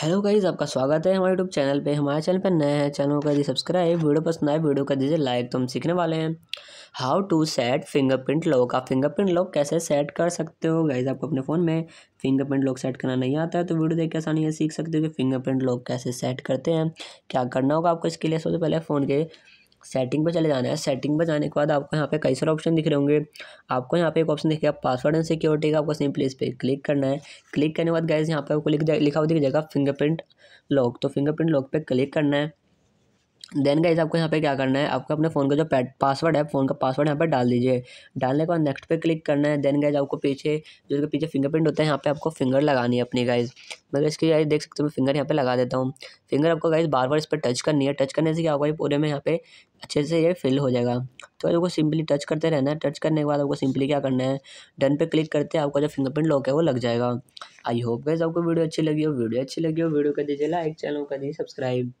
hello guys आपका स्वागत है हमारे यूट्यूब चैनल पे हमारे चैनल पर नए हैं चैनल का दीजिए सब्सक्राइब वीडियो पसंद आए वीडियो का दीजिए लाइक तो हम सीखने वाले हैं how to set fingerprint lock आप फिंगरप्रिंट लॉक कैसे सेट कर सकते हो गाइज आपको अपने फ़ोन में फिंगरप्रिंट लॉक सेट करना नहीं आता है तो वीडियो देख के आसानी से सीख सकते हो कि फिंगरप्रिंट लॉक कैसे सेट करते हैं क्या करना होगा आपको इसके लिए सबसे पहले फ़ोन के सेटिंग पर चले जाना है सेटिंग पर जाने के बाद आपको यहाँ पे कई सारे ऑप्शन दिख रहे होंगे आपको यहाँ पे एक ऑप्शन दिखेगा पासवर्ड एंड सिक्योरिटी का आपको सिंपली इस पर क्लिक करना है क्लिक करने के बाद गैस यहाँ पे आपको लिख लिखा हुआ दिख जाएगा फिंगरप्रिंट लॉक तो फिंगरप्रिंट लॉक पे क्लिक करना है देन गाइज आपको यहाँ पे क्या करना है आपको अपने फ़ोन का जो पासवर्ड है फ़ोन का पासवर्ड यहाँ पे डाल दीजिए डालने के बाद नेक्स्ट पे क्लिक करना है देन गाइज आपको पीछे जो इसके पीछे फिंगरप्रिंट होता है यहाँ पे आपको फिंगर लगानी है अपनी गाइज मैं इसकी गाइज देख सकते हो मैं फिंगर यहाँ पे लगा देता हूँ फिंगर आपको गाइज बार बार इस पर टच करनी है टच करने से क्या होगा पूरे में यहाँ पे अच्छे से ये फिल हो जाएगा तो आपको सिंपली टच करते रहना है टच करने के बाद आपको सिंपली क्या करना है डन पे क्लिक करते हैं आपका जो फिंगरप्रिंट लॉक है वो लग जाएगा आई होप गाइज आपको वीडियो अच्छी लगी हो वीडियो अच्छी लगी हो वीडियो कर दीजिए लाइक चैनल कर दीजिए सब्सक्राइब